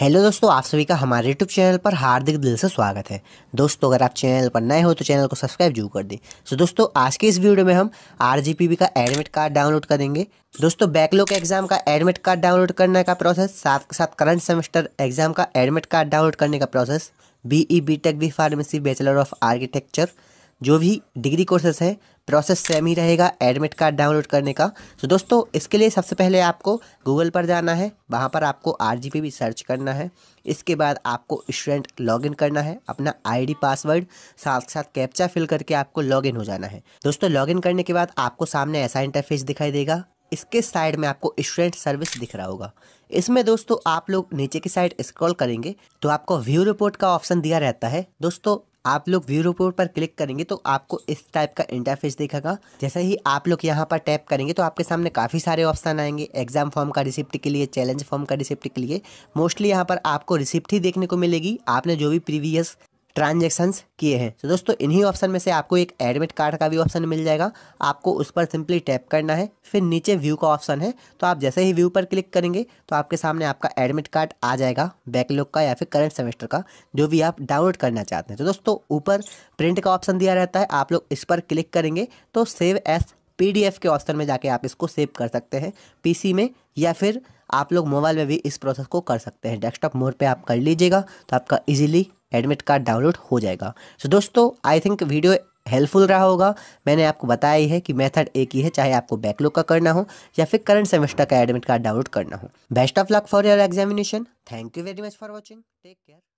hello दोस्तों आप सभी का हमारे यूट्यूब चैनल पर हार्दिक दिल से स्वागत है दोस्तों अगर आप चैनल पर नए हो तो चैनल को सब्सक्राइब जरूर कर दें सो तो दोस्तों आज के इस वीडियो में हम आर का एडमिट कार्ड डाउनलोड करेंगे दोस्तों बैकलॉग एग्जाम का एडमिट कार्ड डाउनलोड करने का प्रोसेस साथ के साथ करंट सेमेस्टर एग्जाम का एडमिट कार्ड डाउनलोड करने का process B E B tech B pharmacy bachelor of architecture जो भी डिग्री कोर्सेस है प्रोसेस सेम ही रहेगा एडमिट कार्ड डाउनलोड करने का तो दोस्तों इसके लिए सबसे पहले आपको गूगल पर जाना है वहाँ पर आपको आर जी भी सर्च करना है इसके बाद आपको स्टूडेंट लॉगिन करना है अपना आईडी पासवर्ड साथ साथ कैप्चा फिल करके आपको लॉगिन हो जाना है दोस्तों लॉगिन करने के बाद आपको सामने ऐसा इंटरफेस दिखाई देगा इसके साइड में आपको स्टूडेंट सर्विस दिख रहा होगा इसमें दोस्तों आप लोग नीचे की साइड स्क्रॉल करेंगे तो आपको व्यू रिपोर्ट का ऑप्शन दिया रहता है दोस्तों आप लोग व्यू रिपोर्ट पर क्लिक करेंगे तो आपको इस टाइप का इंटरफेस देखेगा जैसे ही आप लोग यहाँ पर टैप करेंगे तो आपके सामने काफ़ी सारे ऑप्शन आएंगे एग्जाम फॉर्म का रिसिप्ट के लिए चैलेंज फॉर्म का रिसिप्ट के लिए मोस्टली यहाँ पर आपको रिसिप्ट ही देखने को मिलेगी आपने जो भी प्रीवियस ट्रांजेक्शन्स किए हैं तो दोस्तों इन्हीं ऑप्शन में से आपको एक एडमिट कार्ड का भी ऑप्शन मिल जाएगा आपको उस पर सिंपली टैप करना है फिर नीचे व्यू का ऑप्शन है तो आप जैसे ही व्यू पर क्लिक करेंगे तो आपके सामने आपका एडमिट कार्ड आ जाएगा बैकलॉग का या फिर करंट सेमेस्टर का जो भी आप डाउनलोड करना चाहते हैं तो दोस्तों ऊपर प्रिंट का ऑप्शन दिया रहता है आप लोग इस पर क्लिक करेंगे तो सेव एस पी के ऑप्शन में जाके आप इसको सेव कर सकते हैं पी में या फिर आप लोग मोबाइल में भी इस प्रोसेस को कर सकते हैं डेस्कटॉप मोड पे आप कर लीजिएगा तो आपका इजीली एडमिट कार्ड डाउनलोड हो जाएगा सो so, दोस्तों आई थिंक वीडियो हेल्पफुल रहा होगा मैंने आपको बताया ही है कि मेथड एक ही है चाहे आपको बैकलॉग का करना हो या फिर करंट सेमेस्टर का एडमिट कार्ड डाउनलोड करना हो best of luck for your examination thank you very much for watching take care